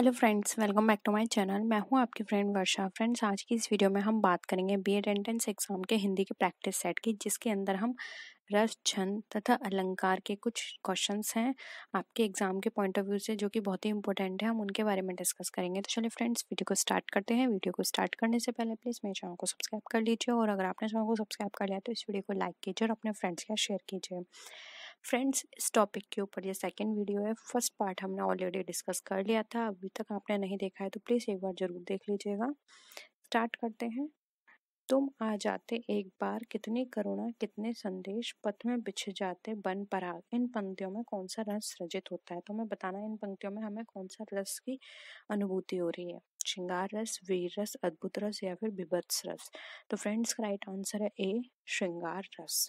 hello friends welcome back to my channel मैं हूं आपकी फ्रेंड वर्षा फ्रेंड्स आज की इस वीडियो में हम बात करेंगे बी एड एंट्रेंस एग्ज़ाम के हिंदी के प्रैक्टिस सेट की जिसके अंदर हम रस छंद तथा अलंकार के कुछ क्वेश्चंस हैं आपके एग्ज़ाम के पॉइंट ऑफ व्यू से जो कि बहुत ही इंपॉर्टेंट है हम उनके बारे में डिस्कस करेंगे तो चलिए फ्रेंड्स वीडियो को स्टार्ट करते हैं वीडियो को स्टार्ट करने से पहले प्लीज़ मेरे चैनल को सब्सक्राइब कर लीजिए और अगर आपने चैनल को सब्सक्राइब कर लिया तो इस वीडियो को लाइक कीजिए और अपने फ्रेंड्स के साथ शेयर कीजिए फ्रेंड्स इस टॉपिक के ऊपर ये सेकंड वीडियो है फर्स्ट पार्ट हमने ऑलरेडी डिस्कस कर लिया था अभी तक आपने नहीं देखा है तो प्लीज़ एक बार ज़रूर देख लीजिएगा स्टार्ट करते हैं तुम आ जाते एक बार कितनी करुणा कितने संदेश पथ में बिछ जाते बन पराग इन पंक्तियों में कौन सा रस सृजित होता है तो हमें बताना इन पंक्तियों में हमें कौन सा रस की अनुभूति हो रही है श्रृंगार रस वीर रस अद्भुत रस या फिर बिभत्स रस तो फ्रेंड्स का राइट आंसर है ए श्रृंगार रस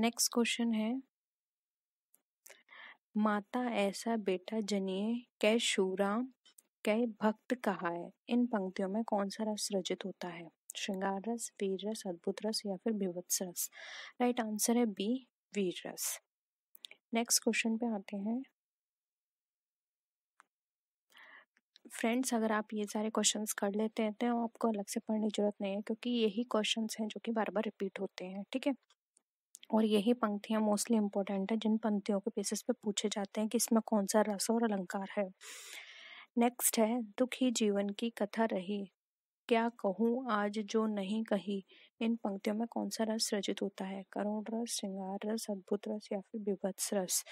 नेक्स्ट क्वेश्चन है माता ऐसा बेटा जनिए कै शूरा कै भक्त कहा है इन पंक्तियों में कौन सा रस रचित होता है श्रृंगार रस वीर रस अद्भुत रस या फिर विवत्स रस राइट आंसर है बी वीर रस नेक्स्ट क्वेश्चन पे आते हैं फ्रेंड्स अगर आप ये सारे क्वेश्चंस कर लेते हैं तो आपको अलग से पढ़ने की जरूरत नहीं है क्योंकि यही क्वेश्चंस हैं जो कि बार बार रिपीट होते हैं ठीक है और यही पंक्तियाँ मोस्टली इम्पोर्टेंट है जिन पंक्तियों के बेसिस पे पूछे जाते हैं कि इसमें कौन सा रस और अलंकार है नेक्स्ट है दुखी जीवन की कथा रही क्या कहूँ आज जो नहीं कही इन पंक्तियों में कौन सा रस रचित होता है करुण रस श्रृंगार रस अद्भुत रस या फिर विभत्स रस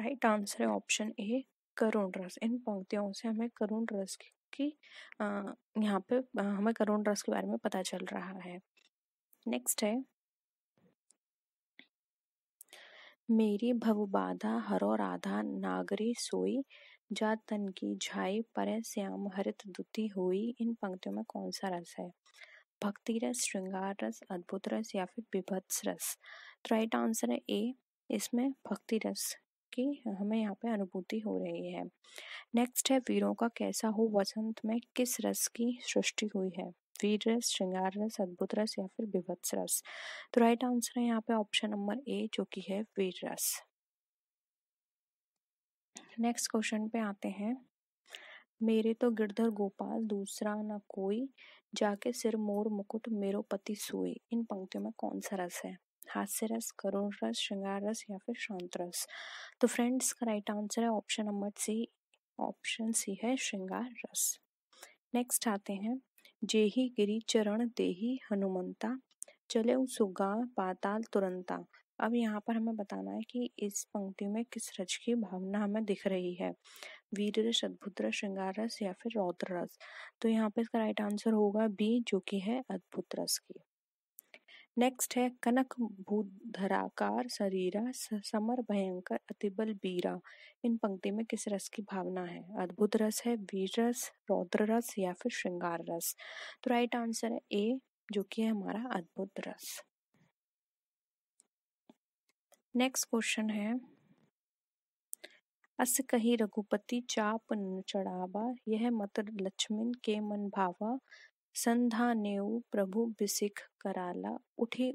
राइट आंसर है ऑप्शन ए करुण रस इन पंक्तियों से हमें करुण रस की यहाँ पे हमें करुण रस के बारे में पता चल रहा है नेक्स्ट है मेरी भवबाधा हरो राधा नागरी सोई जा तन की झाई परे श्याम हरित दुति हुई इन पंक्तियों में कौन सा रस है भक्ति रस श्रृंगार रस अद्भुत रस या फिर विभत्स रस तो राइट आंसर है ए इसमें भक्ति रस की हमें यहाँ पे अनुभूति हो रही है नेक्स्ट है वीरों का कैसा हो वसंत में किस रस की सृष्टि हुई है वीर रस श्रृंगार रस अद्भुत रस या फिर विभत्स रस तो राइट आंसर है यहाँ पे ऑप्शन नंबर ए जो कि है वीर रस नेक्स्ट क्वेश्चन पे आते हैं मेरे तो गिरधर गोपाल दूसरा न कोई जाके सिर मोर मुकुट मेरो पति सोई इन पंक्तियों में कौन सा रस है हास्य रस करुण रस श्रृंगार रस या फिर शांत रस तो फ्रेंड्स का राइट आंसर है option number C option C है श्रृंगार रस नेक्स्ट आते हैं जेहि गिरि चरण देहि हनुमंता चले सुगा पाताल तुरंता अब यहाँ पर हमें बताना है कि इस पंक्ति में किस रज की भावना हमें दिख रही है वीर रस अद्भुत रस श्रृंगार रस या फिर रौद्र रस तो यहाँ पे इसका राइट आंसर होगा बी जो कि है अद्भुत रस की नेक्स्ट है कनक भूधराकार शरीरा समर भयंकर अतिबल बीरा इन पंक्ति में किस रस की भावना है अद्भुत रस है वीर रस रौद्र रस या फिर श्रृंगार रस तो राइट आंसर है ए जो कि है हमारा अद्भुत रस नेक्स्ट क्वेश्चन है अस कही रघुपति चाप चढ़ावा यह मत लक्ष्मण के मन भावा संधानेऊ प्रभु बिसिख कराला उठे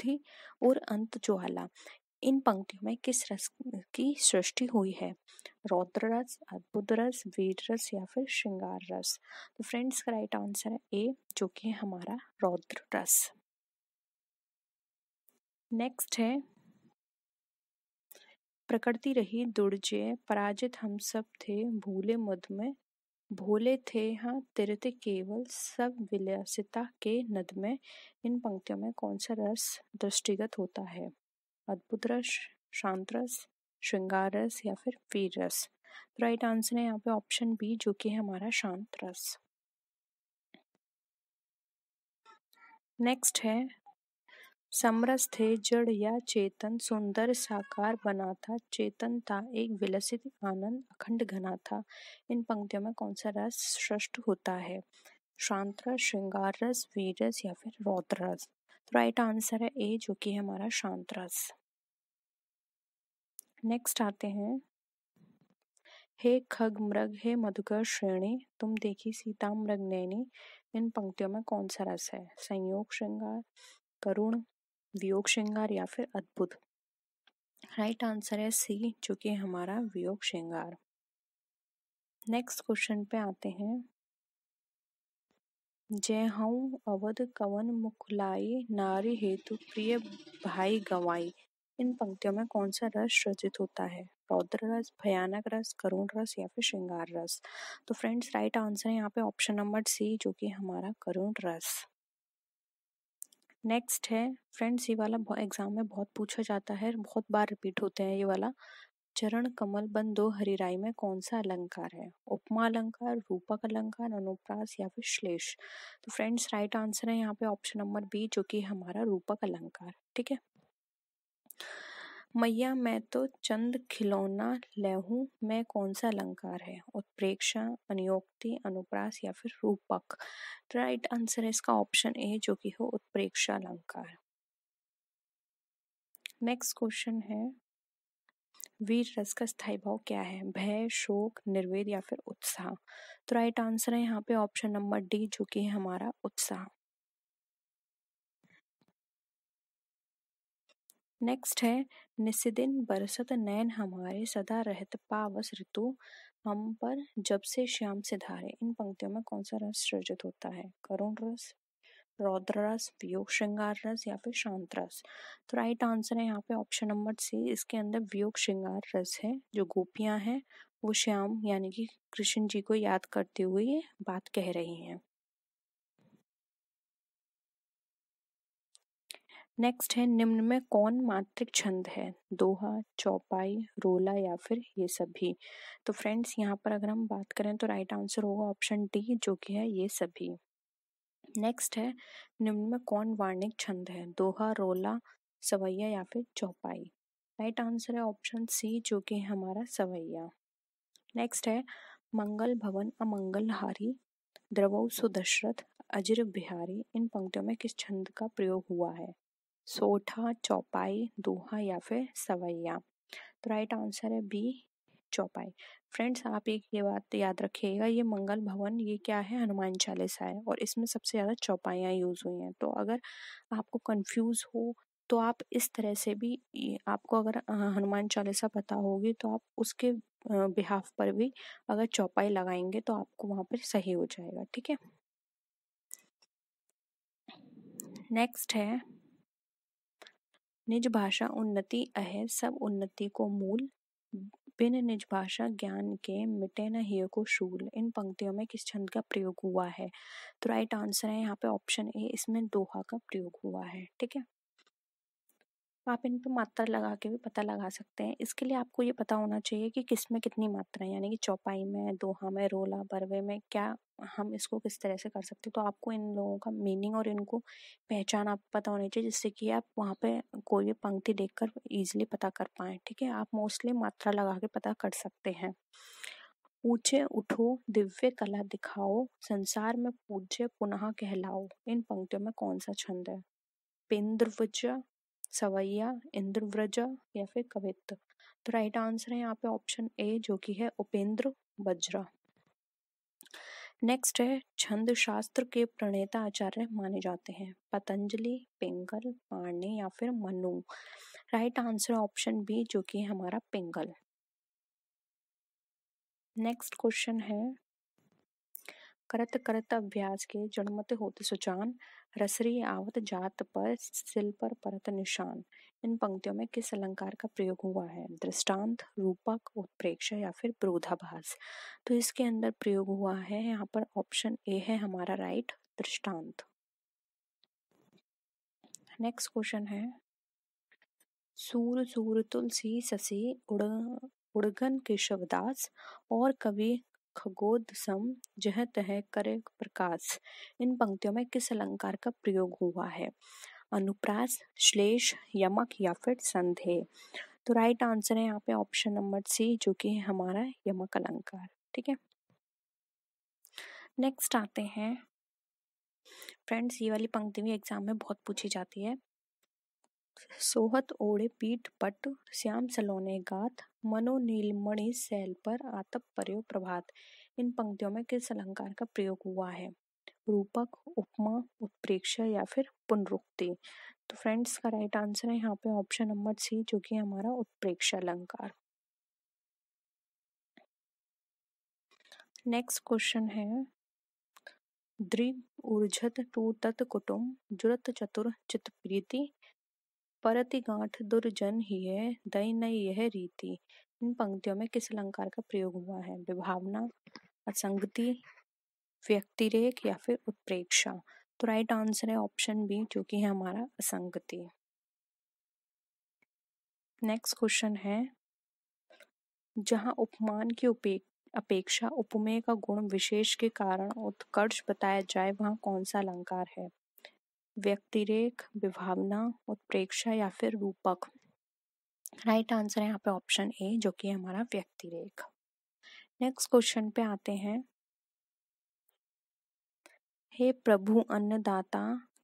थी और अंत ज्वाला इन पंक्तियों में किस रस की सृष्टि हुई है रौद्र रस अद्भुत रस वीर रस या फिर श्रृंगार रस तो फ्रेंड्स का राइट आंसर है ए जो कि है हमारा रौद्र रस नेक्स्ट है प्रकृति रही दुर्जय पराजित हम सब थे भूले मुद में भोले थेह हाँ, तिरति केवल सब विलासिता के में इन पंक्तियों में कौन सा रस दृष्टिगत होता है अद्भुत रस शांत रस श्रृंगार रस या फिर वीर रस तो राइट आंसर है यहाँ पे ऑप्शन बी जो कि है हमारा शांत रस नेक्स्ट है थे जड या चेतन सुंदर साकार बना था चेतन था एक विलसित आनंद अखंड घना था इन पंक्तियों में कौन सा रस श्रेष्ठ होता है शांत रस श्रृंगार रस वीरस या फिर रौद्र रस तो राइट आंसर है ए जो कि है हमारा शांत रस नेक्स्ट आते हैं हे खग मृग हे मधुकर श्रेणी तुम देखी सीता मृग नैनी इन पंक्तियों में कौन सा रस है संयोग श्रृंगार करुण वियोग श्रृंगार या फिर अद्भुत राइट आंसर है सी जो कि हमारा वियोग श्रृंगार नेक्स्ट क्वेश्चन पे आते हैं जय हूँ अवध कवन मुखलाई नारी हेतु प्रिय भाई गवाई इन पंक्तियों में कौन सा रस रचित होता है रौद्र रस भयानक रस करुण रस या फिर श्रृंगार रस तो फ्रेंड्स राइट आंसर है यहाँ पे ऑप्शन नंबर सी जो कि हमारा करुण रस नेक्स्ट है फ्रेंड्स ये वाला एग्जाम में बहुत पूछा जाता है बहुत बार रिपीट होते हैं ये वाला चरण कमल बन दो हरिराई में कौन सा अलंकार है उपमा अलंकार रूपक अलंकार अनुप्रास या फिर श्लेष तो फ्रेंड्स राइट आंसर है यहाँ पे ऑप्शन नंबर बी जो कि हमारा रूपक अलंकार ठीक है मैया मैं तो चंद खिलौना लैहूं मैं कौन सा अलंकार है उत्प्रेक्षा अनियोक्ति अनुप्रास या फिर रूपक राइट आंसर है इसका ऑप्शन ए जो कि हो उत्प्रेक्षा अलंकार नेक्स्ट क्वेश्चन है वीर रस का स्थायी भाव क्या है भय शोक निर्वेद या फिर उत्साह तो राइट आंसर है यहाँ पे ऑप्शन नंबर डी जो कि है हमारा उत्साह नेक्स्ट है निस्सिदिन बरसत नैन हमारे सदा रहत पावस ऋतु हम पर जब से श्याम से धारे इन पंक्तियों में कौन सा रस सृजित होता है करुण रस रौद्र रस वियोग श्रृंगार रस या फिर शांत रस तो राइट आंसर है यहाँ पे ऑप्शन नंबर सी इसके अंदर वियोग श्रृंगार रस है जो गोपियाँ हैं वो श्याम यानी कि कृष्ण जी को याद करते हुए ये बात कह रही हैं नेक्स्ट है निम्न में कौन मात्रिक छंद है दोहा चौपाई रोला या फिर ये सभी तो फ्रेंड्स यहाँ पर अगर हम बात करें तो राइट आंसर होगा ऑप्शन डी जो कि है ये सभी नेक्स्ट है निम्न में कौन वार्णिक छंद है दोहा रोला सवैया या फिर चौपाई राइट आंसर है ऑप्शन सी जो कि है हमारा सवैया नेक्स्ट है मंगल भवन अमंगलहारी द्रवो सुदशरथ अज्र बिहारी इन पंक्तियों में किस छंद का प्रयोग हुआ है सोठा चौपाई दोहा या फिर सवैया तो राइट आंसर है बी चौपाई फ्रेंड्स आप एक ये बात याद रखिएगा ये मंगल भवन ये क्या है हनुमान चालीसा है और इसमें सबसे ज़्यादा चौपाइयाँ यूज़ हुई हैं तो अगर आपको कंफ्यूज हो तो आप इस तरह से भी आपको अगर हनुमान चालीसा पता होगी तो आप उसके बिहाफ पर भी अगर चौपाई लगाएंगे तो आपको वहाँ पर सही हो जाएगा ठीक है नेक्स्ट है निज भाषा उन्नति अहै सब उन्नति को मूल बिन निज भाषा ज्ञान के मिटे न ही को शूल इन पंक्तियों में किस छंद का प्रयोग हुआ है तो राइट आंसर है यहाँ पे ऑप्शन ए इसमें दोहा का प्रयोग हुआ है ठीक है आप इन पर मात्रा लगा के भी पता लगा सकते हैं इसके लिए आपको ये पता होना चाहिए कि किस में कितनी मात्रा है यानी कि चौपाई में दोहा में रोला बरवे में क्या हम इसको किस तरह से कर सकते हैं तो आपको इन लोगों का मीनिंग और इनको पहचान आप पता होनी चाहिए जिससे कि आप वहाँ पे कोई भी पंक्ति देखकर इजीली पता कर पाएँ ठीक है आप मोस्टली मात्रा लगा के पता कर सकते हैं ऊँचे उठो दिव्य कला दिखाओ संसार में पूज्य पुनः कहलाओ इन पंक्तियों में कौन सा छंद है पिंद्रवज सवैया इंद्रव्रज या फिर कवित्त तो राइट आंसर है यहाँ पे ऑप्शन ए जो कि है उपेंद्र बज्रा नेक्स्ट है छंद शास्त्र के प्रणेता आचार्य माने जाते हैं पतंजलि पिंगल पाणे या फिर Manu right answer option B जो कि है हमारा पिंगल नेक्स्ट क्वेश्चन है करत करत अभ्यास के जड़मत होत सुचान रसरी आवत जात पर सिल पर परत निशान इन पंक्तियों में किस अलंकार का प्रयोग हुआ है दृष्टांत रूपक उत्प्रेक्षा या फिर विरोधाभास तो इसके अंदर प्रयोग हुआ है यहाँ पर ऑप्शन ए है हमारा राइट दृष्टांत नेक्स्ट क्वेश्चन है सूर सूर तुलसी ससी उड़ उड़गन केशवदास और कवि खगोद सम जह तह करे प्रकाश इन पंक्तियों में किस अलंकार का प्रयोग हुआ है अनुप्रास श्लेष यमक या फिर संधे तो राइट आंसर है यहाँ पे ऑप्शन नंबर सी जो कि है हमारा यमक अलंकार ठीक है नेक्स्ट आते हैं फ्रेंड्स ये वाली पंक्ति भी एग्जाम में बहुत पूछी जाती है सोहत ओढ़े पीठ पट श्याम सलोने गाथ मनोनील मणि शैल पर आतप पर्यो प्रभात इन पंक्तियों में किस अलंकार का प्रयोग हुआ है रूपक उपमा उत्प्रेक्षा या फिर पुनरुक्ति तो फ्रेंड्स का राइट आंसर है यहाँ पे ऑप्शन नंबर सी जो कि हमारा उत्प्रेक्षा अलंकार नेक्स्ट क्वेश्चन है दृग ऊर्जत टूटत कुटुम जुरत चतुर चित प्रीति परति गांठ दुर्जन है दई नई यह रीति इन पंक्तियों में किस अलंकार का प्रयोग हुआ है विभावना असंगति व्यक्तिरेक या फिर उत्प्रेक्षा तो राइट आंसर है ऑप्शन बी जो कि है हमारा असंगति नेक्स्ट क्वेश्चन है जहाँ उपमान की अपेक्षा उपमेय का गुण विशेष के कारण उत्कर्ष बताया जाए वहां कौन सा अलंकार है व्यक्तिरेख विभावना उत्प्रेक्षा या फिर रूपक राइट आंसर है यहाँ पे ऑप्शन ए जो कि हमारा व्यक्तिरेख नेक्स्ट क्वेश्चन पे आते हैं हे प्रभु अन्नदाता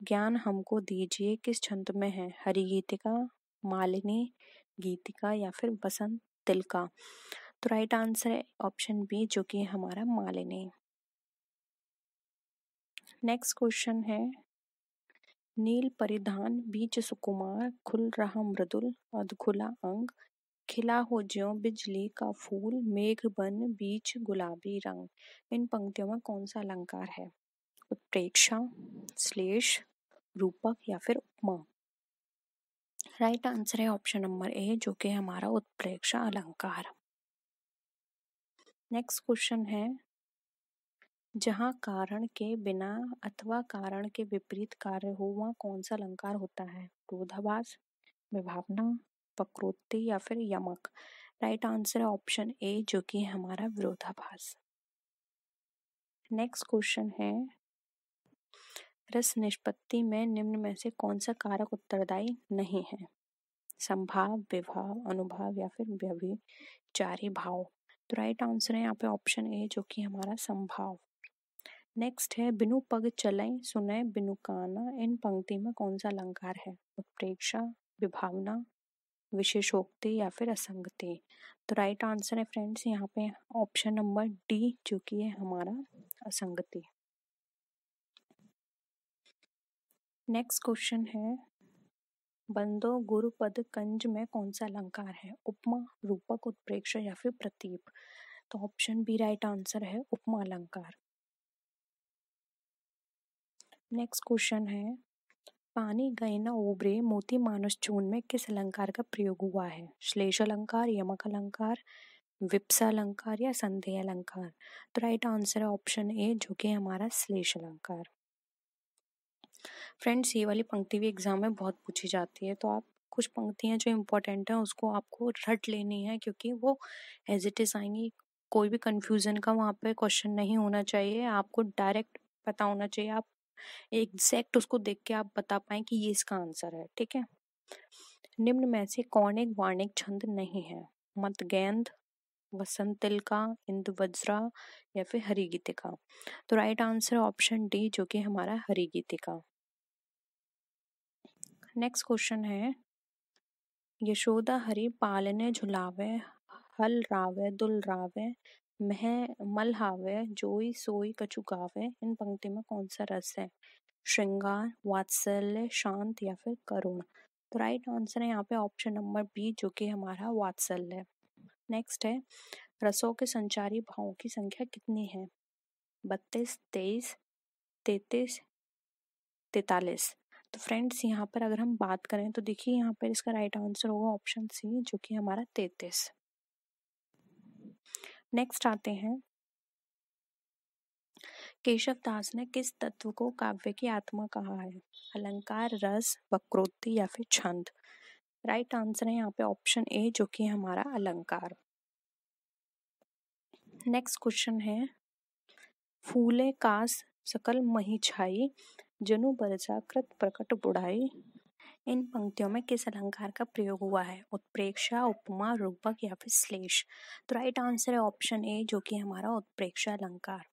ज्ञान हमको दीजिए किस छंद में है हरि गीतिका मालिनी गीतिका या फिर बसंत तिलका तो राइट आंसर है ऑप्शन बी जो कि हमारा मालिनी नेक्स्ट क्वेश्चन है नील परिधान बीच सुकुमार खुल रहा मृदुल अधखुला अंग खिला हो ज्यो बिजली का फूल मेघ बन बीच गुलाबी रंग इन पंक्तियों में कौन सा अलंकार है उत्प्रेक्षा श्लेष रूपक या फिर उपमा राइट आंसर है ऑप्शन नंबर ए जो कि हमारा उत्प्रेक्षा अलंकार नेक्स्ट क्वेश्चन है जहाँ कारण के बिना अथवा कारण के विपरीत कार्य हो वहाँ कौन सा अलंकार होता है विरोधाभास विभावना वक्रोक्ति या फिर यमक राइट आंसर है ऑप्शन ए जो कि हमारा विरोधाभास नेक्स्ट क्वेश्चन है रस निष्पत्ति में निम्न में से कौन सा कारक उत्तरदायी नहीं है संभाव विभाव अनुभाव या फिर व्यभिचारी भाव तो राइट आंसर है यहाँ पे ऑप्शन ए जो कि हमारा संभाव नेक्स्ट है बिनु पग चलें सुने बिनु काना इन पंक्ति में कौन सा अलंकार है उत्प्रेक्षा विभावना विशेषोक्ति या फिर असंगति तो राइट आंसर है फ्रेंड्स यहाँ पे ऑप्शन नंबर डी जो कि है हमारा असंगति नेक्स्ट क्वेश्चन है बंदो गुरुपद कंज में कौन सा अलंकार है उपमा रूपक उत्प्रेक्षा या फिर प्रतीप तो ऑप्शन बी राइट आंसर है उपमा अलंकार नेक्स्ट क्वेश्चन है पानी गहना उबरे मोती मानस चून में किस अलंकार का प्रयोग हुआ है श्लेष अलंकार यमक अलंकार विप्सा अलंकार या संदेह अलंकार तो राइट आंसर है ऑप्शन ए जो कि हमारा श्लेष अलंकार फ्रेंड्स ये वाली पंक्ति भी एग्जाम में बहुत पूछी जाती है तो आप कुछ पंक्तियाँ जो इम्पोर्टेंट हैं उसको आपको रट लेनी है क्योंकि वो एज इट इज़ आएंगी कोई भी कन्फ्यूज़न का वहाँ पे क्वेश्चन नहीं होना चाहिए आपको डायरेक्ट पता होना चाहिए आप एग्जैक्ट उसको देख के आप बता पाए कि ये इसका आंसर है ठीक है निम्न में से कौन एक वाणिक छंद नहीं है मत गेंद वसंत तिलका इंद वज्रा या फिर हरी गीतिका तो राइट आंसर ऑप्शन डी जो कि हमारा हरी गीतिका नेक्स्ट क्वेश्चन है यशोदा हरि पालने झुलावे हल रावे दुल रावे मह मल हावे जोई सोई कछु गावे इन पंक्ति में कौन सा रस है श्रृंगार वात्सल्य शांत या फिर करुण तो राइट आंसर है यहाँ पे ऑप्शन नंबर बी जो कि हमारा वात्सल्य है नेक्स्ट है रसों के संचारी भावों की संख्या कितनी है बत्तीस तेईस तैतीस तैतालीस तो फ्रेंड्स यहाँ पर अगर हम बात करें तो देखिए यहाँ पर इसका राइट आंसर होगा ऑप्शन सी जो कि हमारा तैतीस नेक्स्ट आते हैं केशव दास ने किस तत्व को काव्य की आत्मा कहा है अलंकार रस वक्रोक्ति या फिर छंद राइट आंसर है यहाँ पे ऑप्शन ए जो कि हमारा अलंकार नेक्स्ट क्वेश्चन है फूले कास सकल मही छाई जनु बरजा कृत प्रकट बुढ़ाई इन पंक्तियों में किस अलंकार का प्रयोग हुआ है उत्प्रेक्षा उपमा रूपक या फिर श्लेष तो राइट आंसर है ऑप्शन ए जो कि हमारा उत्प्रेक्षा अलंकार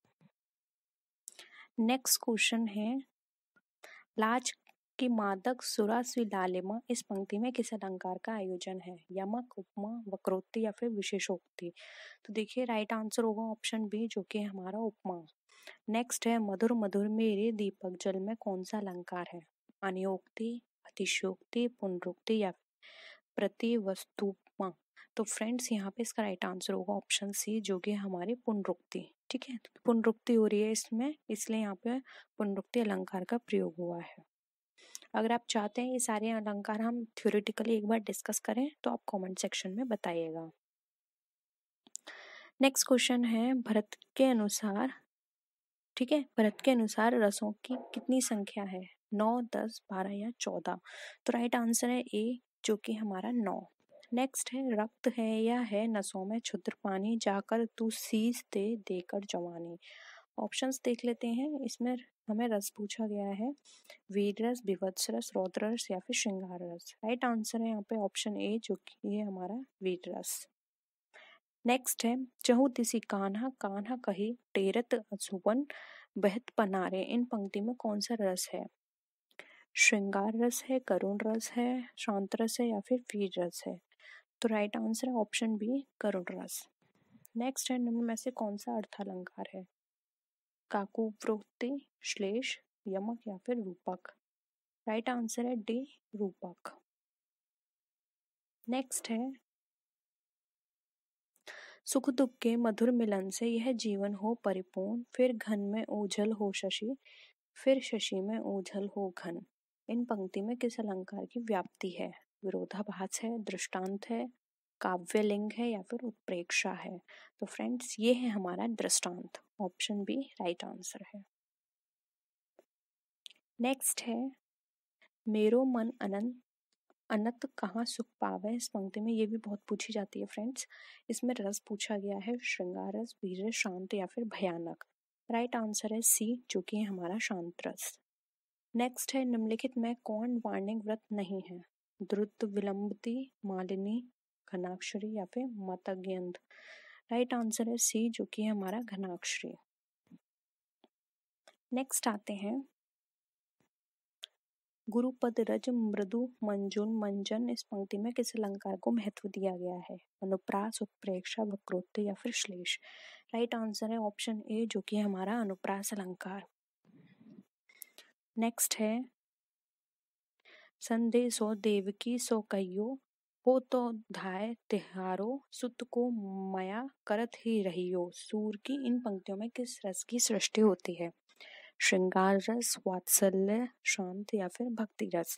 नेक्स्ट क्वेश्चन है लाज कि मादक सुरास्वी लालिमा इस पंक्ति में किस अलंकार का आयोजन है यमक उपमा वक्रोक्ति या फिर विशेषोक्ति तो देखिए राइट आंसर होगा ऑप्शन बी जो कि हमारा उपमा नेक्स्ट है मधुर मधुर मेरे दीपक जल में कौन सा अलंकार है अनियोक्ति अतिशोक्ति पुनरुक्ति या प्रति वस्तु तो फ्रेंड्स यहाँ पे इसका राइट आंसर होगा ऑप्शन सी जो कि हमारी पुनरुक्ति ठीक है तो पुनरुक्ति हो रही है इसमें इसलिए यहाँ पे पुनरुक्ति अलंकार का प्रयोग हुआ है अगर आप चाहते हैं ये सारे अलंकार हम थ्योरेटिकली एक बार डिस्कस करें तो आप कमेंट सेक्शन में बताइएगा नेक्स्ट क्वेश्चन है भरत के अनुसार ठीक है भरत के अनुसार रसों की कितनी संख्या है नौ दस बारह या चौदह तो राइट आंसर है ए जो कि हमारा नौ नेक्स्ट है रक्त है या है नसों में छुद्र पानी जाकर तू सीस दे देकर जवानी ऑप्शंस देख लेते हैं इसमें हमें रस पूछा गया है वीर रस विभत्स रस रौद्र रस या फिर श्रृंगार रस राइट आंसर है यहाँ पे ऑप्शन ए जो कि ये हमारा वीर रस नेक्स्ट है चहु दिसी कान्हा कान्हा कही टेरत अजुबन बहत पनारे इन पंक्ति में कौन सा रस है श्रृंगार रस है करुण रस है शांत रस है या फिर वीर रस है तो राइट आंसर है ऑप्शन बी करुण रस नेक्स्ट है निम्न में से कौन सा अर्थालंकार है काकुप्रोक्ति श्लेष यमक या फिर रूपक राइट आंसर है डी रूपक नेक्स्ट है सुख दुख के मधुर मिलन से यह जीवन हो परिपूर्ण फिर घन में ओझल हो शशि फिर शशि में ओझल हो घन इन पंक्ति में किस अलंकार की व्याप्ति है विरोधाभास है दृष्टांत है काव्य लिंग है या फिर उत्प्रेक्षा है तो फ्रेंड्स ये है हमारा दृष्टांत ऑप्शन बी राइट आंसर है नेक्स्ट है मेरो मन अनंत अनंत कहाँ सुख पावे इस पंक्ति में ये भी बहुत पूछी जाती है फ्रेंड्स इसमें रस पूछा गया है श्रृंगार रस वीर शांत या फिर भयानक राइट आंसर है सी जो कि है हमारा शांत रस नेक्स्ट है निम्नलिखित में कौन वार्णिक व्रत नहीं है द्रुत विलंबती मालिनी घनाक्षरी या फिर मतज्ञंत राइट आंसर है सी जो कि है हमारा घनाक्षरी नेक्स्ट आते हैं गुरुपद रज मृदु मंजुन मंजन इस पंक्ति में किस अलंकार को महत्व दिया गया है अनुप्रास उत्प्रेक्षा वक्रोत या फिर श्लेष राइट आंसर है ऑप्शन ए जो कि हमारा अनुप्रास अलंकार नेक्स्ट है संदेशो की सो कहियो हो तो धाय तिहारो सुत को मया करत ही रहियो सूर की इन पंक्तियों में किस रस की सृष्टि होती है श्रृंगार रस वात्सल्य शांत या फिर भक्ति रस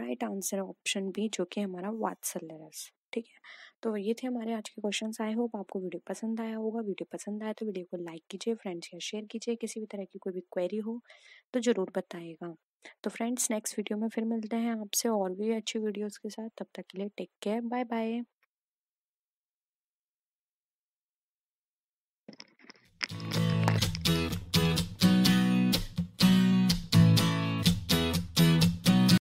राइट आंसर है ऑप्शन बी जो कि हमारा वात्सल्य रस ठीक है तो ये थे हमारे आज के क्वेश्चन आई होप आपको वीडियो पसंद आया होगा वीडियो पसंद आया तो वीडियो को लाइक कीजिए फ्रेंड्स या शेयर कीजिए किसी भी तरह की कोई भी क्वेरी हो तो ज़रूर बताइएगा तो फ्रेंड्स नेक्स्ट वीडियो में फिर मिलते हैं आपसे और भी अच्छी वीडियोज़ के साथ तब तक के लिए टेक केयर बाय बाय